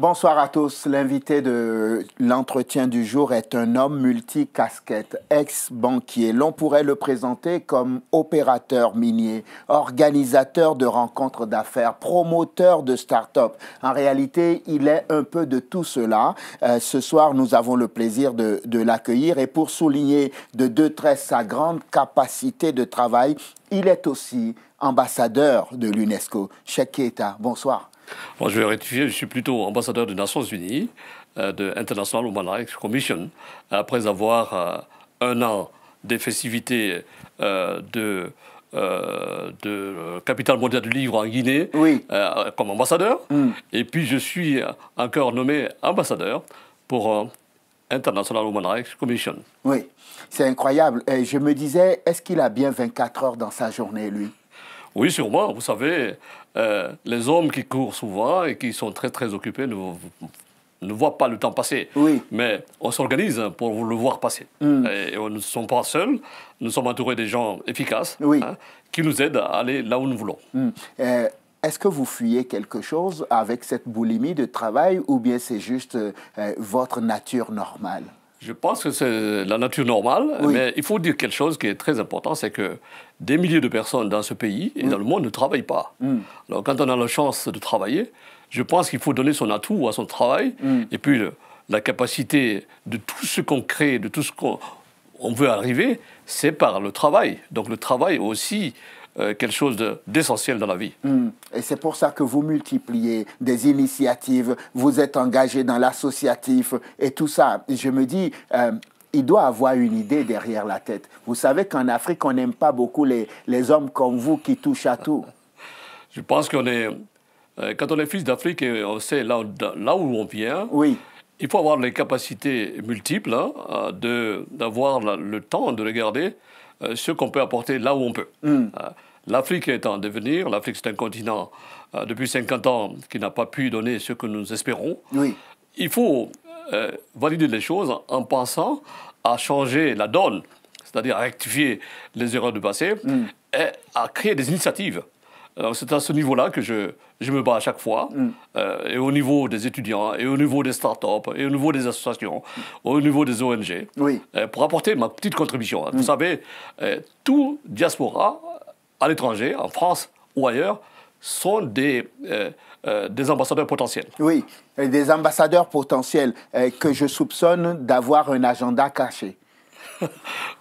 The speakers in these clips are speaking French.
Bonsoir à tous. L'invité de l'entretien du jour est un homme multi multicasquette, ex-banquier. L'on pourrait le présenter comme opérateur minier, organisateur de rencontres d'affaires, promoteur de start-up. En réalité, il est un peu de tout cela. Euh, ce soir, nous avons le plaisir de, l'accueillir et pour souligner de deux traits sa grande capacité de travail, il est aussi ambassadeur de l'UNESCO. Cheikh Keita, bonsoir je vais rectifier, je suis plutôt ambassadeur des Nations Unies, euh, de International Human Rights Commission, après avoir euh, un an des festivités euh, de Capital Mondial du livre en Guinée comme ambassadeur. Mm. Et puis je suis encore nommé ambassadeur pour International Human Rights Commission. Oui, c'est incroyable. je me disais, est-ce qu'il a bien 24 heures dans sa journée, lui oui, sûrement. Vous savez, euh, les hommes qui courent souvent et qui sont très très occupés ne, voient pas le temps passer. Oui. Mais on s'organise pour le voir passer. Hmm. Et, on ne sont pas seuls. Nous sommes entourés des gens efficaces hein, qui nous aident à aller là où nous voulons. Hmm. Euh, est-ce que vous fuyez quelque chose avec cette boulimie de travail ou bien c'est juste euh, votre nature normale je pense que c'est la nature normale, mais il faut dire quelque chose qui est très important, c'est que des milliers de personnes dans ce pays et mm. dans le monde ne travaillent pas. Mm. Alors quand on a la chance de travailler, je pense qu'il faut donner son atout à son travail mm. et puis la capacité de tout ce qu'on crée, de tout ce qu'on veut arriver, c'est par le travail. Donc le travail aussi euh, quelque chose d'essentiel dans la vie. Hmm. Et c'est pour ça que vous multipliez des initiatives, vous êtes engagé dans l'associatif et tout ça. Je me dis, euh, il doit avoir une idée derrière la tête. Vous savez qu'en Afrique, on n'aime pas beaucoup les, les, hommes comme vous qui touchent à tout. Je pense qu'on est, euh, quand on est fils d'Afrique, on sait là, là, où on vient. Oui. Il faut avoir les capacités multiples, hein, d'avoir le temps de regarder euh, ce qu'on peut apporter là où on peut. Hmm. Euh, L'Afrique est en devenir. L'Afrique, c'est un continent euh, depuis 50 ans qui n'a pas pu donner ce que nous espérons. Il faut valider les choses en pensant à changer la donne, c'est-à-dire à rectifier les erreurs du passé hmm. et à créer des initiatives c'est à ce niveau-là que je, me bats à chaque fois, mm. euh, et au niveau des étudiants, et au niveau des startups, et au niveau des associations, au niveau des ONG, oui. Euh, pour apporter ma petite contribution. Hein. Vous mm. savez, euh, tout diaspora à l'étranger, en France ou ailleurs, sont des, des ambassadeurs potentiels. Oui, des ambassadeurs potentiels que je soupçonne d'avoir un agenda caché.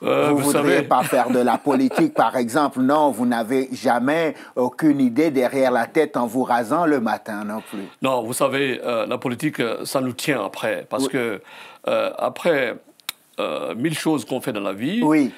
Euh, vous ne voudriez savez... pas faire de la politique, par exemple. Non, vous n'avez jamais aucune idée derrière la tête en vous rasant le matin non plus. Non, vous savez, euh, la politique, euh, ça nous tient après. Parce que, après mille choses qu'on fait dans la vie, oui.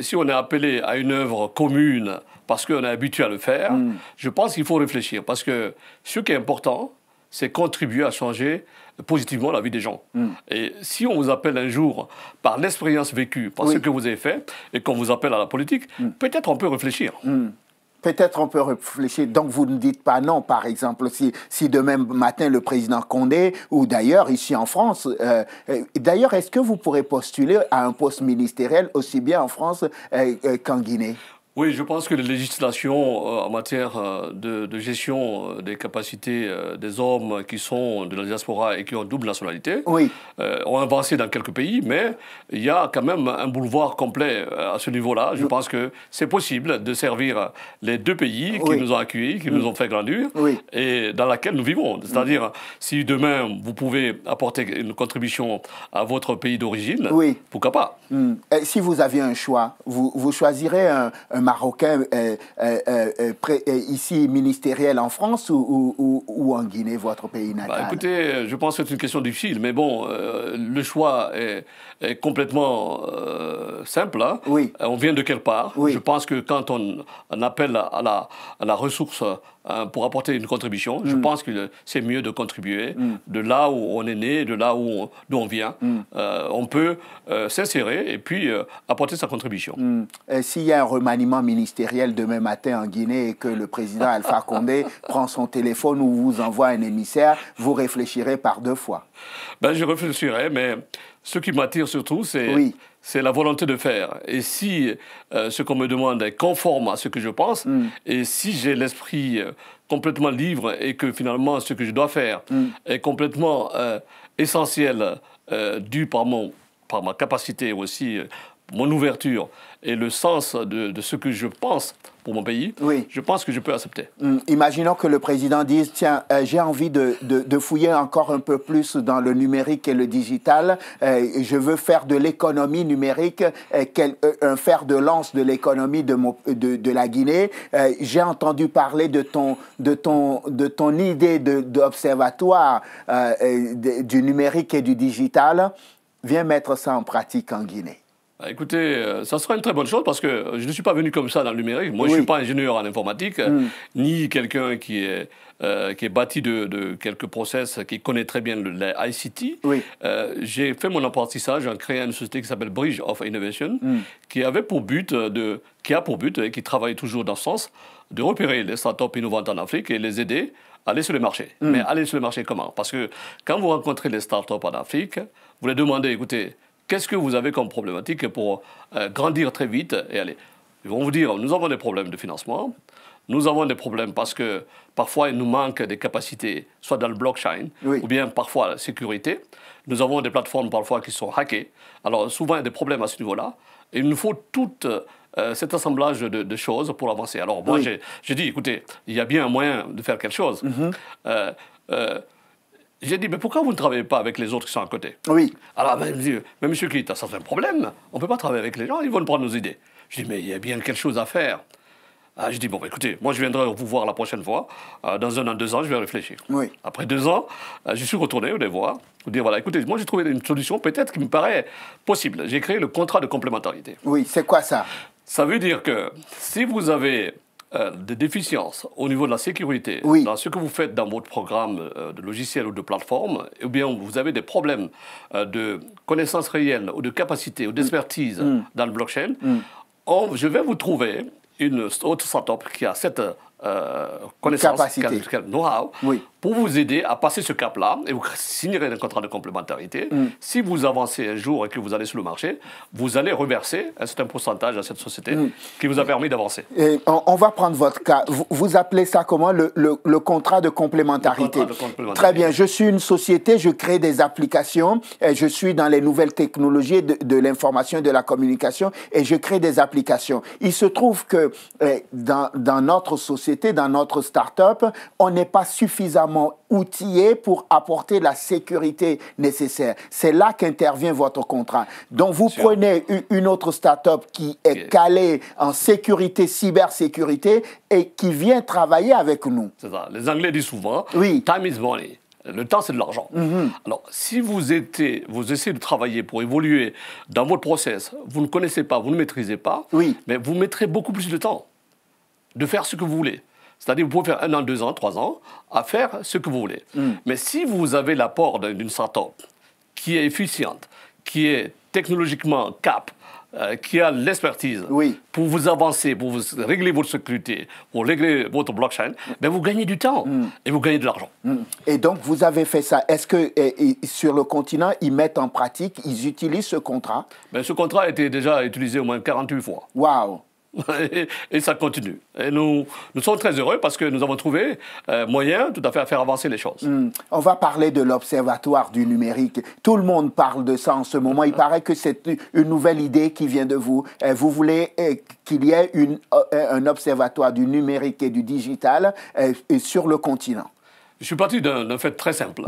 si on est appelé à une œuvre commune parce qu'on est habitué à le faire, mm. je pense qu'il faut réfléchir. Parce que ce qui est important, c'est contribuer à changer positivement la vie des gens. Hmm. Et si on vous appelle un jour par l'expérience vécue, par ce que vous avez fait, et qu'on vous appelle à la politique, hmm. peut-être on peut réfléchir. Hmm. Peut-être on peut réfléchir. Donc vous ne dites pas non, par exemple, si, si demain matin le président Condé, ou d'ailleurs ici en France, euh, euh, d'ailleurs, est-ce que vous pourrez postuler à un poste ministériel aussi bien en France euh, qu'en Guinée oui, je pense que les législations euh, en matière euh, de, gestion euh, des capacités des hommes qui sont de la diaspora et qui ont double nationalité oui. ont avancé dans quelques pays, mais il y a quand même un boulevard complet à ce niveau-là. Je pense que c'est possible de servir les deux pays qui nous ont accueillis, qui nous mm. ont fait grandir et dans laquelle nous vivons. Mm. C'est-à-dire, si demain vous pouvez apporter une contribution à votre pays d'origine, pourquoi pas mm. et Si vous aviez un choix, vous, vous choisirez un, un marocain euh, euh, euh, ici ministériel en France ou, en Guinée, votre pays bah, natal Écoutez, je pense que c'est une question difficile, mais bon, le choix est, complètement simple. Hein. Oui. On vient de quelque part. Je pense que quand on, appelle à la, à la ressource euh, pour apporter une contribution. Je mm. pense que c'est mieux de contribuer mm. de là où on est né, de là où on, d'où on vient. Mm. Euh, on peut euh, s'insérer et puis apporter sa contribution. S'il y a un remaniement ministériel demain matin en Guinée et que le président Alpha Condé prend son téléphone ou vous envoie un émissaire, vous réfléchirez par deux fois. Ben, je réfléchirai, mais ce qui m'attire surtout, c'est la volonté de faire. Et si euh, ce qu'on me demande est conforme à ce que je pense, mm. et si j'ai l'esprit euh, complètement libre et que finalement ce que je dois faire mm. est complètement euh, essentiel, dû par, mon, par ma capacité aussi, mon ouverture, et le sens de, ce que je pense pour mon pays, je pense que je peux accepter. Hum, imaginons que le président dise, tiens, euh, j'ai envie de, fouiller encore un peu plus dans le numérique et le digital, euh, je veux faire de l'économie numérique euh, un fer de lance de l'économie de, de, la Guinée. j'ai entendu parler de ton, de ton, de ton idée d'observatoire du numérique et du digital. Viens mettre ça en pratique en Guinée. Bah, écoutez, euh, ça sera une très bonne chose parce que je ne suis pas venu comme ça dans le numérique. Moi, je ne suis pas ingénieur en informatique, euh, hmm. ni quelqu'un qui est, euh, qui est bâti de, quelques process, qui connaît très bien l'ICT. J'ai fait mon apprentissage en créant une société qui s'appelle Bridge of Innovation, hmm. qui avait pour but de, qui a pour but et qui travaille toujours dans ce sens, de repérer les startups innovantes en Afrique et les aider à aller sur le marché. Hmm. Mais aller sur le marché comment Parce que quand vous rencontrez les startups en Afrique, vous les demandez, écoutez, qu'est-ce que vous avez comme problématique pour euh, grandir très vite et aller Ils vont vous dire, nous avons des problèmes de financement, nous avons des problèmes parce que parfois il nous manque des capacités, soit dans le blockchain, ou bien parfois la sécurité. Nous avons des plateformes parfois qui sont hackées. Alors souvent il y a des problèmes à ce niveau-là. Il nous faut tout euh, cet assemblage de, choses pour avancer. Alors moi, j'ai dit, écoutez, il y a bien un moyen de faire quelque chose. Mm-hmm. Euh, j'ai dit, mais pourquoi vous ne travaillez pas avec les autres qui sont à côté Oui. Alors, ben, il me dit, mais monsieur Clita, ça fait un problème. On ne peut pas travailler avec les gens, ils vont nous prendre nos idées. Je dis, mais il y a bien quelque chose à faire. Ah, je dis, bon, ben, écoutez, moi, je viendrai vous voir la prochaine fois. Ah, dans un an, deux ans, je vais réfléchir. Oui. Après deux ans, ah, je suis retourné au voir, vous dire, voilà, écoutez, moi, j'ai trouvé une solution peut-être qui me paraît possible. J'ai créé le contrat de complémentarité. Oui, c'est quoi ça Ça veut dire que si vous avez euh, des déficiences au niveau de la sécurité dans ce que vous faites dans votre programme euh, de logiciel ou de plateforme, ou eh bien vous avez des problèmes euh, de connaissances réelles ou de capacité ou d'expertise mm. dans le blockchain, mm. je vais vous trouver une autre startup qui a cette connaissance, know-how, oui pour vous aider à passer ce cap-là, et vous signerez un contrat de complémentarité. Mm. Si vous avancez un jour et que vous allez sur le marché, vous allez reverser hein, un certain pourcentage à cette société mm. qui vous a permis d'avancer. On, on, va prendre votre cas. Vous, appelez ça comment le, le, contrat de complémentarité. le, contrat de complémentarité. Très bien. Je suis une société, je crée des applications, et je suis dans les nouvelles technologies de, l'information et de la communication, et je crée des applications. Il se trouve que eh, dans, dans notre société, dans notre start-up, on n'est pas suffisamment outillé pour apporter la sécurité nécessaire. C'est là qu'intervient votre contrat. Donc vous prenez une autre start-up qui est calée en sécurité, cybersécurité, et qui vient travailler avec nous. C'est ça. Les Anglais disent souvent, time is money. Le temps, c'est de l'argent. Mhm. Alors, si vous, vous essayez de travailler pour évoluer dans votre process, vous ne connaissez pas, vous ne maîtrisez pas, mais vous mettrez beaucoup plus de temps de faire ce que vous voulez. C'est-à-dire, vous pouvez faire un an, deux ans, trois ans, à faire ce que vous voulez. Mm. Mais si vous avez l'apport d'une startup qui est efficiente, qui est technologiquement cap, euh, qui a l'expertise pour vous avancer, pour vous régler votre sécurité, pour régler votre blockchain, ben vous gagnez du temps mm. et vous gagnez de l'argent. Mm. Et donc vous avez fait ça. Est-ce que sur le continent, ils mettent en pratique, ils utilisent ce contrat ben, Ce contrat a été déjà utilisé au moins 48 fois. Waouh et, ça continue. Et nous, nous sommes très heureux parce que nous avons trouvé euh, moyen tout à fait à faire avancer les choses. Hmm. On va parler de l'Observatoire du numérique. Tout le monde parle de ça en ce moment. Il hmm. paraît que c'est une nouvelle idée qui vient de vous. Euh, vous voulez euh, qu'il y ait un observatoire du numérique et du digital sur le continent. Je suis parti d'un fait très simple.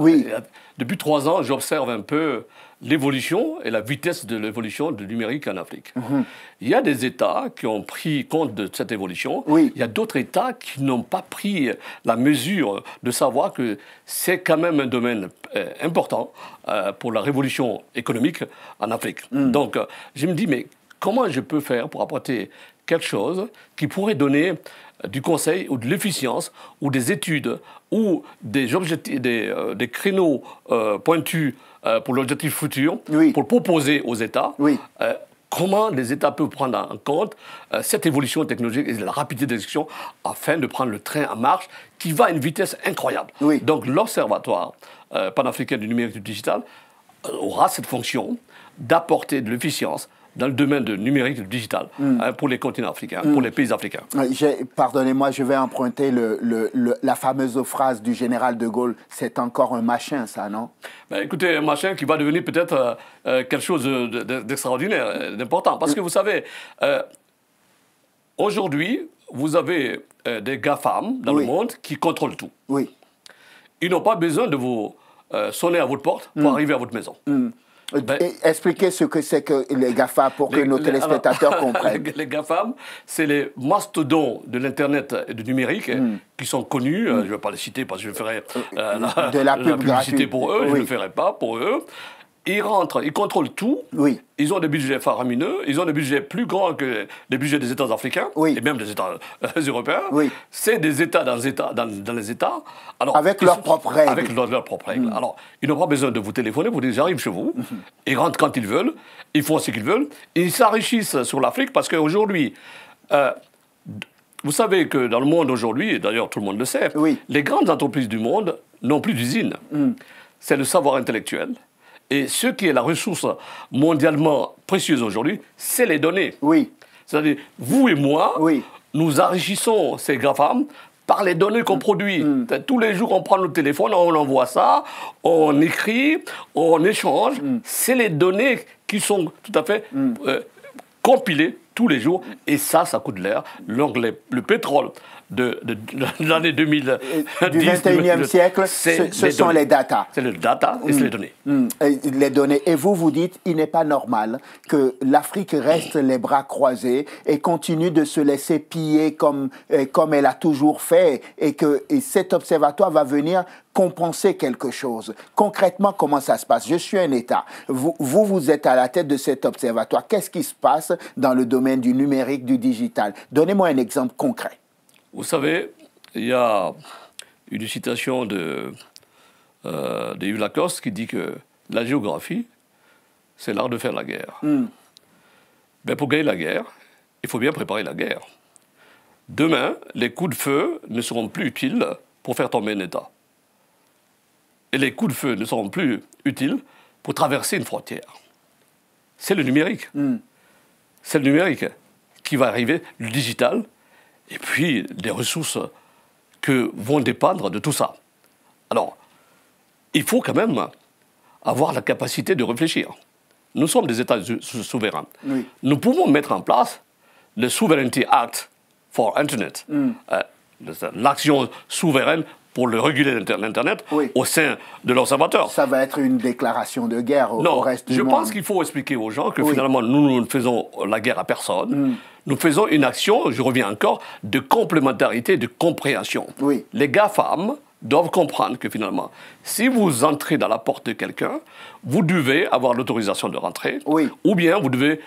Depuis trois ans, j'observe un peu l'évolution et la vitesse de l'évolution du numérique en Afrique. Mhm. Il y a des États qui ont pris compte de cette évolution. Il y a d'autres États qui n'ont pas pris la mesure de savoir que c'est quand même un domaine euh, important euh, pour la révolution économique en Afrique. Mm. Donc, euh, je me dis, mais comment je peux faire pour apporter quelque chose qui pourrait donner euh, du conseil ou de l'efficience ou des études ou des, objectifs, euh, des, créneaux euh, pointus pour l'objectif futur, pour proposer aux États. Comment les États peuvent prendre en compte cette évolution technologique et la rapidité d'exécution afin de prendre le train en marche qui va à une vitesse incroyable. Donc l'Observatoire panafricain du numérique et du digital aura cette fonction d'apporter de l'efficience, dans le domaine du numérique, du digital, mm. hein, pour les continents africains, pour mm. les pays africains. Ah, pardonnez-moi, je vais emprunter la fameuse phrase du général de Gaulle, c'est encore un machin, ça, non ben, Écoutez, un machin qui va devenir peut-être euh, euh, quelque chose d'extraordinaire, euh, d'important. Parce mm. que vous savez, aujourd'hui, vous avez des des GAFAM dans le monde qui contrôlent tout. Oui. Ils n'ont pas besoin de vous sonner à votre porte pour arriver à votre maison. Ben, expliquez ce que c'est que les GAFA pour que nos téléspectateurs comprennent. Les GAFAM, c'est les mastodons de l'Internet et du numérique hmm. qui sont connus. Euh, hmm. Je ne vais pas les citer parce que je ferai euh, euh, de la, publicité pour eux. Je ne le ferai pas pour eux ils rentrent, ils contrôlent tout. Oui. Ils ont des budgets faramineux, ils ont des budgets plus grands que les budgets des États africains et même des États euh, européens. Oui. C'est des États dans les États. Dans, les États. Alors, avec leurs propres règles. Avec leurs propres règles. Mmh. Alors, ils n'ont pas besoin de vous téléphoner vous dire j'arrive chez vous. Mmh. Ils rentrent quand ils veulent, ils font ce qu'ils veulent. Ils s'enrichissent sur l'Afrique parce qu'aujourd'hui, euh, vous savez que dans le monde aujourd'hui, et d'ailleurs tout le monde le sait, les grandes entreprises du monde n'ont plus d'usines. Mmh. C'est le savoir intellectuel et ce qui est la ressource mondialement précieuse aujourd'hui, c'est les données. Oui. C'est-à-dire, vous et moi, nous enrichissons ces GAFAM par les données qu'on mm. produit. Mm. Tous les jours, on prend nos téléphones, on envoie ça, on écrit, on échange. Mm. C'est les données qui sont tout à fait euh, compilées tous les jours. Et ça, ça coûte l'air. L'anglais, le pétrole, de, l'année 2000. Euh, du 21e siècle, ce, sont les data. C'est le data et c'est mm. les données. Mm. les données. Et vous, vous dites, il n'est pas normal que l'Afrique reste les bras croisés et continue de se laisser piller comme, euh, comme elle a toujours fait et que cet observatoire va venir compenser quelque chose. Concrètement, comment ça se passe Je suis un État. Vous, vous, vous êtes à la tête de cet observatoire. Qu'est-ce qui se passe dans le domaine du numérique, du digital Donnez-moi un exemple concret. Vous savez, il y a une citation de, euh, de Yves qui dit que la géographie, c'est l'art de faire la guerre. Hmm. Mais pour gagner la guerre, il faut bien préparer la guerre. Demain, les coups de feu ne seront plus utiles pour faire tomber un État. Et les coups de feu ne seront plus utiles pour traverser une frontière. C'est le numérique. Hmm. C'est le numérique qui va arriver, le digital, et puis des ressources que vont dépendre de tout ça. Alors, il faut quand même avoir la capacité de réfléchir. Nous sommes des États souverains. Nous pouvons mettre en place le Sovereignty Act for Internet, mm. euh, l'action souveraine pour le réguler l'Internet au sein de l'Observateur. Ça va être une déclaration de guerre au, reste du monde. – Non, Je pense qu'il faut expliquer aux gens que finalement, nous, ne faisons la guerre à personne. Mm. Nous faisons une action, je reviens encore, de complémentarité, de compréhension. Oui. Les gars-femmes doivent comprendre que finalement, si vous entrez dans la porte de quelqu'un, vous devez avoir l'autorisation de rentrer, oui. ou bien vous devez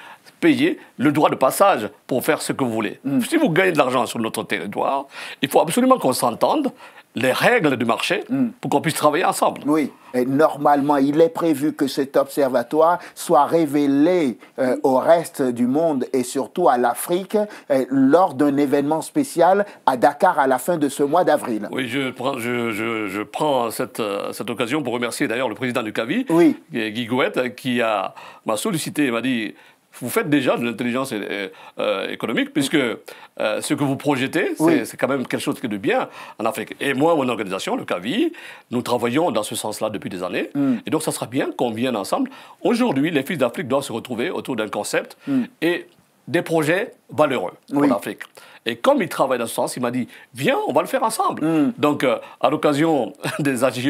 payer le droit de passage pour faire ce que vous voulez. Hmm. Si vous gagnez de l'argent sur notre territoire, il faut absolument qu'on s'entende les règles du marché hmm. pour qu'on puisse travailler ensemble. Oui, et normalement, il est prévu que cet observatoire soit révélé euh, au reste du monde et surtout à l'Afrique euh, lors d'un événement spécial à Dakar à la fin de ce mois d'avril. Oui, je prends, je, je, prends cette, euh, cette, occasion pour remercier d'ailleurs le président du CAVI, oui. Guy Gouette, qui m'a sollicité et m'a dit vous faites déjà de l'intelligence euh, euh, économique, puisque euh, ce que vous projetez, c'est quand même quelque chose de bien en Afrique. Et moi, mon organisation, le CAVI, nous travaillons dans ce sens-là depuis des années. Mm. Et donc, ça sera bien qu'on vienne ensemble. Aujourd'hui, les fils d'Afrique doivent se retrouver autour d'un concept mm. et des projets valeureux en Afrique. Et comme il travaille dans ce sens, il m'a dit Viens, on va le faire ensemble. Mm. Donc, à l'occasion des AGE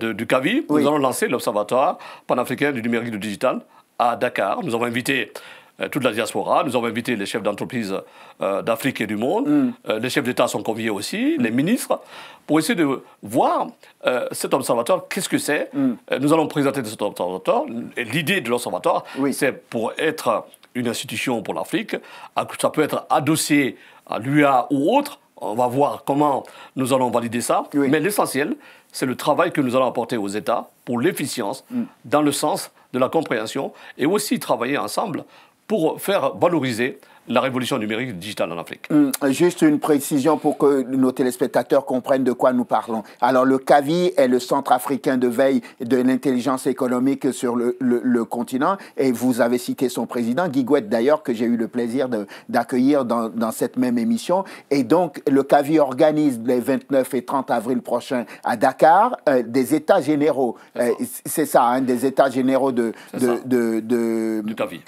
du CAVI, nous allons lancer l'Observatoire panafricain du numérique et du digital à Dakar. Nous avons invité euh, toute la diaspora. Nous avons invité les chefs d'entreprise euh, d'Afrique et du monde. Mm. Euh, les chefs d'État sont conviés aussi, les mm. ministres, pour essayer de voir cet observatoire, qu'est-ce que c'est. Mm. nous allons présenter cet observatoire. L'idée de l'observatoire, c'est pour être une institution pour l'Afrique. Ah, ça peut être adossé à l'UA ou autre. On va voir comment nous allons valider ça. Mais l'essentiel, c'est le travail que nous allons apporter aux États pour l'efficience, dans le sens de la compréhension et aussi travailler ensemble pour faire valoriser la révolution numérique digitale en Afrique. Hum, juste une précision pour que nos téléspectateurs comprennent de quoi nous parlons. Alors le CAVI est le Centre africain de veille de l'intelligence économique sur le, continent et vous avez cité son président, Guy d'ailleurs, que j'ai eu le plaisir d'accueillir dans, cette même émission. Et donc le CAVI organise les 29 et 30 avril prochains à Dakar euh, des États généraux. C'est ça, euh, hein, des États généraux de, de,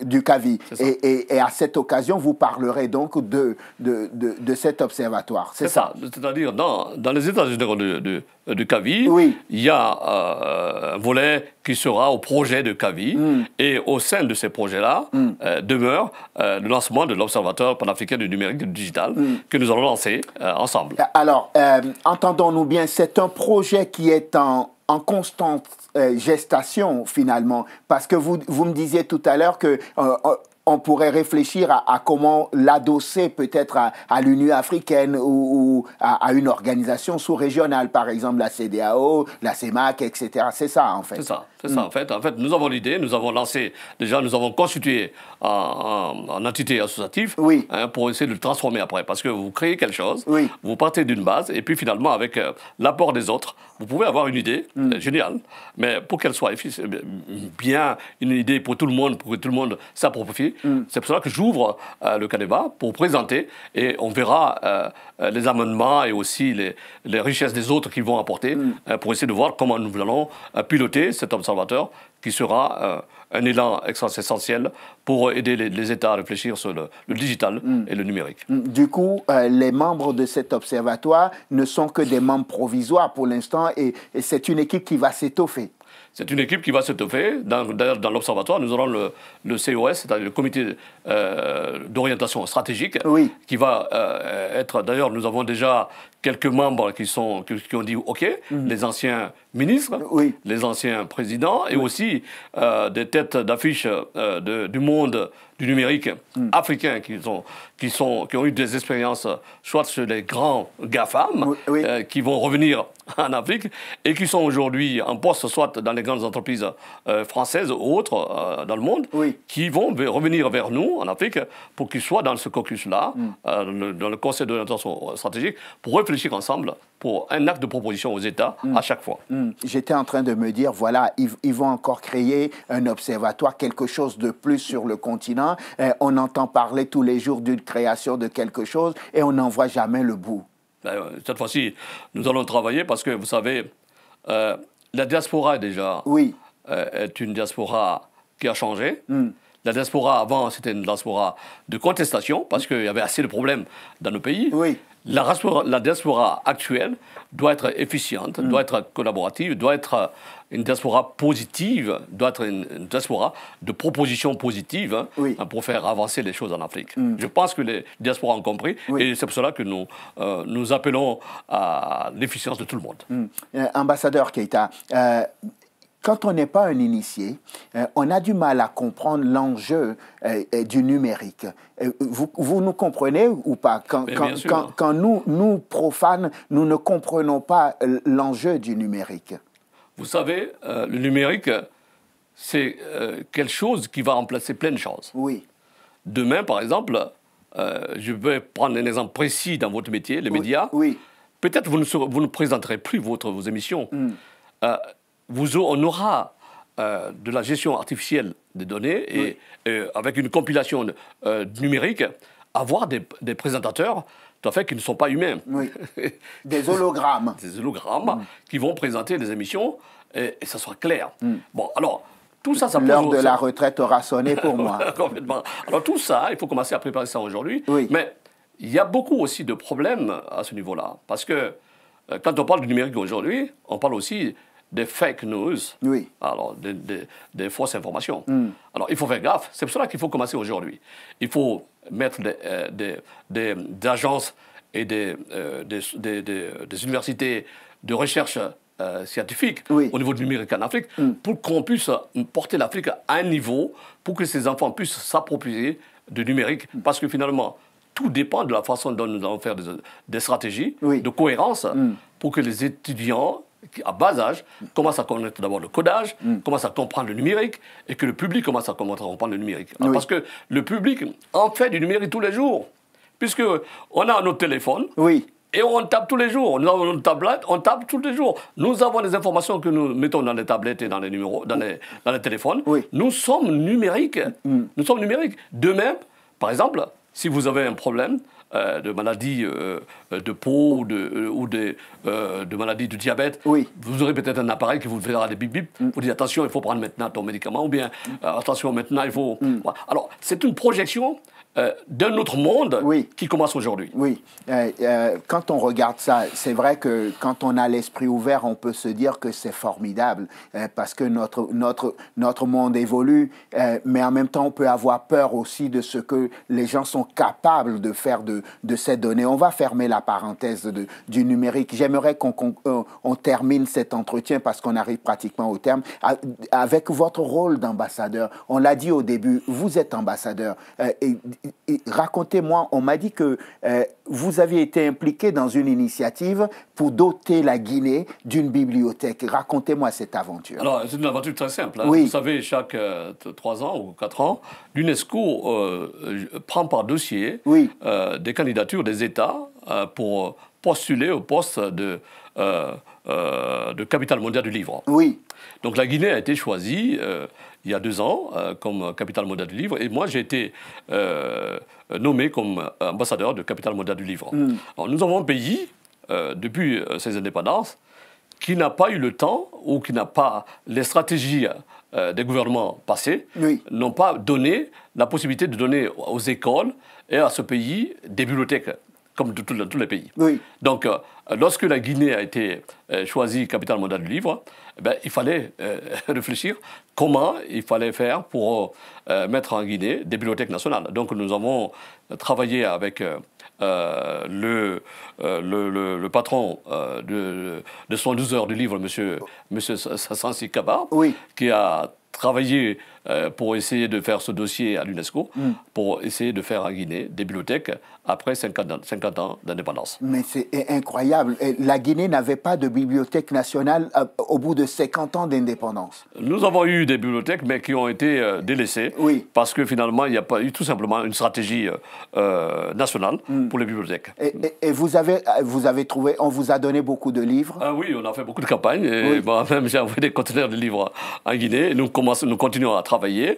du CAVI. et à cette occasion, vous vous parlerez donc de, de, cet observatoire. C'est ça. C'est-à-dire, dans, les États généraux de, de, Cavi, oui. il y a euh, un volet qui sera au projet de Cavi, hmm. et au sein de ces projets-là hmm. euh, demeure euh, le lancement de l'Observatoire panafricain du numérique digital hmm. que nous allons lancer ensemble. Alors, entendons-nous bien, c'est un projet qui est en, en constante gestation finalement, parce que vous, vous me disiez tout à l'heure que on pourrait réfléchir à, comment l'adosser peut-être à, l'Union africaine ou, à, une organisation sous-régionale, par exemple la CDAO, la CEMAC, etc. C'est ça, en fait. C'est ça, c'est ça, mm. en fait. En fait, nous avons l'idée, nous avons lancé, déjà, nous avons constitué en entité associative hein, pour essayer de le transformer après. Parce que vous créez quelque chose, vous partez d'une base, et puis finalement, avec euh, l'apport des autres, vous pouvez avoir une idée mm. euh, géniale, mais pour qu'elle soit euh, bien une idée pour tout le monde, pour que tout le monde profite, Mm. C'est pour cela que j'ouvre euh, le cas pour présenter et on verra euh, euh, les amendements et aussi les, richesses des autres qu'ils vont apporter mm. pour essayer de voir comment nous allons piloter cet observateur qui sera un élan essentiel pour aider les, États à réfléchir sur le, digital mm. et le numérique. Du coup, les membres de cet observatoire ne sont que des membres provisoires pour l'instant et c'est une équipe qui va s'étoffer. C'est une équipe qui va s'étoffer. D'ailleurs, dans, l'Observatoire, nous aurons le, COS, c'est-à-dire le Comité euh, d'orientation stratégique, qui va euh, être. D'ailleurs, nous avons déjà quelques membres qui, sont, qui, ont dit OK, mhm. les anciens ministres, les anciens présidents et aussi euh, des têtes d'affiche euh, du monde du numérique mhm. africain qui, ont, qui, sont, qui ont eu des expériences, soit sur les grands GAFAM, euh, qui vont revenir en Afrique et qui sont aujourd'hui en poste, soit dans les grandes entreprises françaises ou autres dans le monde, qui vont revenir vers nous en Afrique pour qu'ils soient dans ce caucus-là, mhm. dans le conseil de l'intention stratégique, pour ensemble pour un acte de proposition aux États hmm. à chaque fois. Hmm. J'étais en train de me dire, voilà, ils, vont encore créer un observatoire, quelque chose de plus sur le continent. Eh, on entend parler tous les jours d'une création de quelque chose et on n'en voit jamais le bout. Ben, euh, cette fois-ci, nous allons travailler parce que, vous savez, euh, la diaspora déjà oui. Euh, est une diaspora qui a changé. Hmm. La diaspora avant, c'était une diaspora de contestation parce qu'il y avait assez de problèmes dans nos pays. Oui. La diaspora, la actuelle doit être efficiente, mm. doit être collaborative, doit être euh, une diaspora positive, doit être une, diaspora de propositions positives hein, hein, pour faire avancer les choses en Afrique. Mm. Je pense que les diasporas ont compris et c'est pour cela que nous, euh, nous appelons à l'efficience de tout le monde. Mm. Euh, ambassadeur Keita, quand on n'est pas un initié, euh, on a du mal à comprendre l'enjeu euh, euh, du numérique. Vous, vous, nous comprenez ou pas quand, quand, nous, nous, profanes, nous ne comprenons pas l'enjeu du numérique. Vous savez, le numérique, c'est quelque chose qui va remplacer plein de choses. Oui. Demain, par exemple, je vais prendre un exemple précis dans votre métier, les médias. Oui. Peut-être vous vous ne présenterez plus votre, vos émissions. Hmm on aura euh, de la gestion artificielle des données et, euh, avec une compilation euh, numérique, avoir des, présentateurs tout à fait qui ne sont pas humains. Des hologrammes. des hologrammes mm. qui vont présenter des émissions et, ça sera clair. Mm. Bon, alors. Tout ça, ça L'heure de la retraite aura sonné pour moi. Complètement. Alors tout ça, il faut commencer à préparer ça aujourd'hui. Mais il y a beaucoup aussi de problèmes à ce niveau-là. Parce que quand on parle du numérique aujourd'hui, on parle aussi des fake news, oui. alors des, des, fausses informations. Hmm. Alors il faut faire gaffe. C'est pour cela qu'il faut commencer aujourd'hui. Il faut mettre des, euh, des agences et euh, des, des, universités de recherche euh, scientifique au niveau du numérique en Afrique hmm. pour qu'on puisse porter l'Afrique à un niveau pour que ces enfants puissent s'approprier du numérique. Hmm. Parce que finalement, tout dépend de la façon dont nous allons faire des, stratégies de cohérence pour que les étudiants à bas âge, commence à connaître d'abord le codage, mm. commence à comprendre le numérique, et que le public commence à comprendre le numérique. Parce que le public en fait du numérique tous les jours, puisque on a nos téléphones. Oui. Et on tape tous les jours. On a nos tablettes, on tape tous les jours. Nous avons des informations que nous mettons dans les tablettes et dans les numéros, dans les, dans téléphones. Nous sommes numériques. Mm. Nous sommes numériques. De même, par exemple, si vous avez un problème, euh, de maladies euh, euh, de peau ou de, ou de, maladies du diabète, vous aurez peut-être un appareil qui vous fera des bip bip. Mm. Vous dites attention, il faut prendre maintenant ton médicament ou bien mm. attention, maintenant il faut. Mm. Alors, c'est une projection euh, d'un autre monde qui commence aujourd'hui. Oui. Euh, euh, quand on regarde ça, c'est vrai que quand on a l'esprit ouvert, on peut se dire que c'est formidable parce que notre, notre, notre monde évolue, mais en même temps, on peut avoir peur aussi de ce que les gens sont capables de faire de, de ces données. On va fermer la parenthèse de, du numérique. J'aimerais qu'on termine cet entretien parce qu'on arrive pratiquement au terme. Avec votre rôle d'ambassadeur, on l'a dit au début, vous êtes ambassadeur. Et, racontez-moi, on m'a dit que euh, vous aviez été impliqué dans une initiative pour doter la Guinée d'une bibliothèque. Racontez-moi cette aventure. Alors, c'est une aventure très simple. Hein. Vous savez, chaque 3 euh, ans ou 4 ans, l'UNESCO euh, prend par dossier des candidatures des États pour postuler au poste de, de capitale mondiale du livre. Oui. Donc la Guinée a été choisie il y a deux ans euh, comme Capital Mondial du Livre. Et moi, j'ai été euh, nommé comme ambassadeur de Capital Mondial du Livre. Hmm. nous avons un pays, euh, depuis ses indépendances, qui n'a pas eu le temps ou qui n'a pas les stratégies des gouvernements passés, n'ont pas donné la possibilité de donner aux écoles et à ce pays des bibliothèques comme de, tous les pays. Donc, euh, lorsque la Guinée a été euh, choisie capitale mondiale du livre, eh ben, il fallait euh, réfléchir comment il fallait faire pour mettre en Guinée des bibliothèques nationales. Donc, nous avons travaillé avec le, le, patron de, son heures du livre, M. Monsieur, monsieur Kaba, qui a travaillé euh, pour essayer de faire ce dossier à l'UNESCO, mm. pour essayer de faire à Guinée des bibliothèques après 50 ans, 50 ans d'indépendance. Mais c'est incroyable. La Guinée n'avait pas de bibliothèque nationale euh, au bout de 50 ans d'indépendance. Nous avons eu des bibliothèques, mais qui ont été euh, délaissées. Oui. Parce que finalement, il n'y a pas eu tout simplement une stratégie nationale mm. pour les bibliothèques. Et, vous, avez, vous avez trouvé, on vous a donné beaucoup de livres ah Oui, on a fait beaucoup de campagnes. Et même j'ai envoyé des conteneurs de livres en Guinée. Et nous, nous continuons à travailler et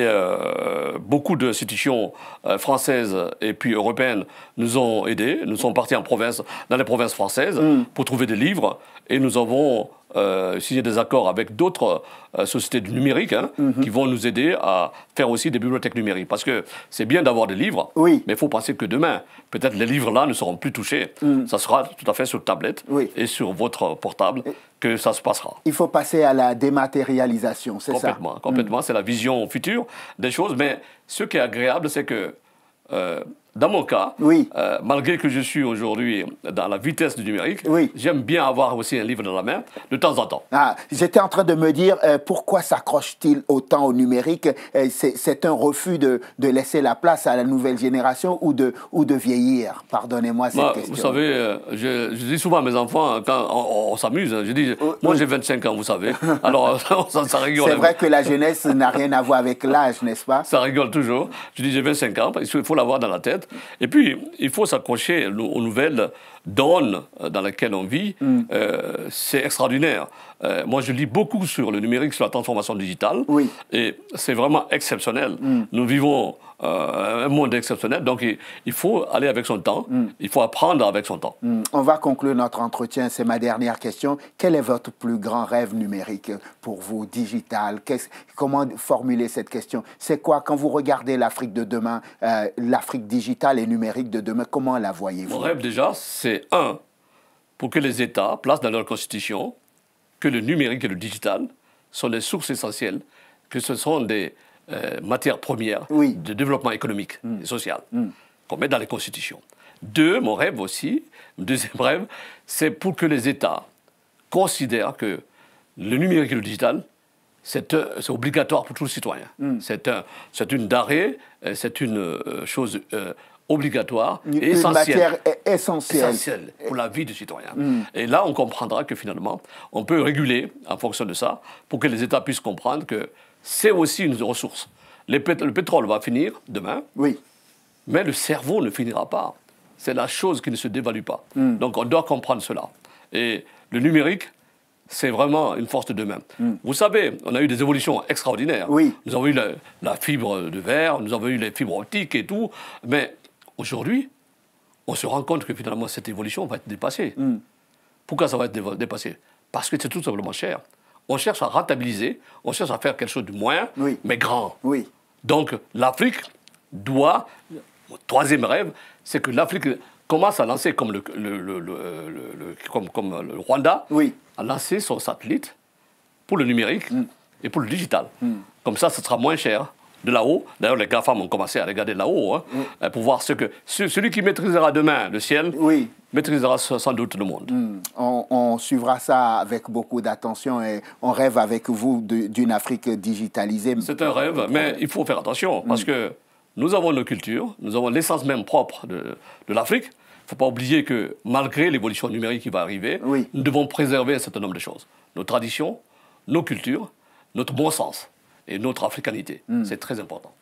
euh, beaucoup d'institutions euh, françaises et puis européennes nous ont aidés. Nous sommes partis en province, dans les provinces françaises mm. pour trouver des livres. Et nous avons euh, signer des accords avec d'autres euh, sociétés du numérique hein, mhm. qui vont nous aider à faire aussi des bibliothèques numériques. Parce que c'est bien d'avoir des livres, mais il faut penser que demain, peut-être les livres-là ne seront plus touchés. Mhm. Ça sera tout à fait sur tablette et sur votre portable que ça se passera. Il faut passer à la dématérialisation, c'est ça Complètement, complètement. Mhm. C'est la vision future des choses. Mais ce qui est agréable, c'est que... Euh, dans mon cas, euh, malgré que je suis aujourd'hui dans la vitesse du numérique, j'aime bien avoir aussi un livre dans la main de temps en temps. Ah, j'étais en train de me dire euh, pourquoi s'accroche-t-il autant au numérique euh, C'est un refus de, laisser la place à la nouvelle génération ou de, ou de vieillir Pardonnez-moi cette bah, question. Vous savez, je, dis souvent à mes enfants, hein, quand on, s'amuse, hein, je dis, oh, moi oh. j'ai 25 ans, vous savez. Alors, ça, rigole. C'est vrai que la jeunesse n'a rien à voir avec l'âge, n'est-ce pas Ça rigole toujours. Je dis, j'ai 25 ans, il faut l'avoir dans la tête. Et puis, il faut s'accrocher aux nouvelles donnes euh, dans lesquelles on vit. Mm. Euh, c'est extraordinaire. Euh, moi, je lis beaucoup sur le numérique, sur la transformation digitale. Oui. Et c'est vraiment exceptionnel. Mm. Nous vivons euh, un monde exceptionnel, donc il, faut aller avec son temps, mm. il faut apprendre avec son temps. Mm. On va conclure notre entretien, c'est ma dernière question. Quel est votre plus grand rêve numérique pour vous, digital Comment formuler cette question C'est quoi, quand vous regardez l'Afrique de demain, euh, l'Afrique digitale et numérique de demain, comment la voyez-vous Mon rêve déjà, c'est un, pour que les États placent dans leur constitution que le numérique et le digital sont les sources essentielles, que ce sont des euh, matières premières de développement économique mm. et social mm. qu'on met dans les constitutions. Deux, mon rêve aussi, mon deuxième rêve, c'est pour que les États considèrent que le numérique et le digital, c'est euh, obligatoire pour tous les citoyens. Mm. C'est une darée, euh, c'est une chose obligatoire et essentielle. matière essentielle. pour la vie du citoyen. Mm. Et là, on comprendra que finalement, on peut réguler en fonction de ça pour que les États puissent comprendre que c'est aussi une ressource. le pétrole va finir demain, oui. mais le cerveau ne finira pas. C'est la chose qui ne se dévalue pas. Mm. Donc on doit comprendre cela. Et le numérique, c'est vraiment une force de demain. Mm. Vous savez, on a eu des évolutions extraordinaires. Oui. Nous avons eu la, la, fibre de verre, nous avons eu les fibres optiques et tout, mais Aujourd'hui, on se rend compte que finalement cette évolution va être dépassée. Mm. Pourquoi ça va être dépassé Parce que c'est tout simplement cher. On cherche à rentabiliser, on cherche à faire quelque chose de moins, mais grand. Oui. Donc l'Afrique doit, mon troisième rêve, c'est que l'Afrique commence à lancer, comme le, comme, le Rwanda, oui. à lancer son satellite pour le numérique mm. et pour le digital. Mm. Comme ça, ce sera moins cher de là-haut. D'ailleurs, les grands femmes ont commencé à regarder là-haut hein, euh, pour voir ce que. Celui qui maîtrisera demain le ciel oui. maîtrisera sans doute le monde. Hmm. On, suivra ça avec beaucoup d'attention et on rêve avec vous d'une Afrique digitalisée. C'est un rêve, euh, mais il faut faire attention hmm. parce que nous avons nos cultures, nous avons l'essence même propre de, l'Afrique. Il ne faut pas oublier que malgré l'évolution numérique qui va arriver, nous devons préserver un certain nombre de choses. Nos traditions, nos cultures, notre bon sens et notre africanité. Hmm. C'est très important.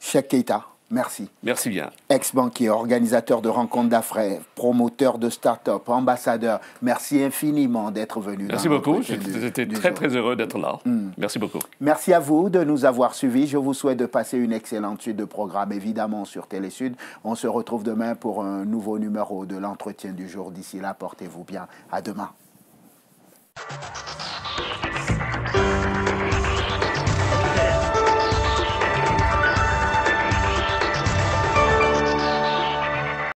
Cheikh Keita, merci. Merci bien. Ex-banquier, organisateur de rencontres d'affaires, promoteur de start-up, ambassadeur, merci infiniment d'être venu. Merci beaucoup. J'étais très, très heureux d'être là. Hmm. Merci beaucoup. Merci à vous de nous avoir suivis. Je vous souhaite de passer une excellente suite de programme, évidemment, sur Télésud. On se retrouve demain pour un nouveau numéro de l'entretien du jour. D'ici là, portez-vous bien. À demain.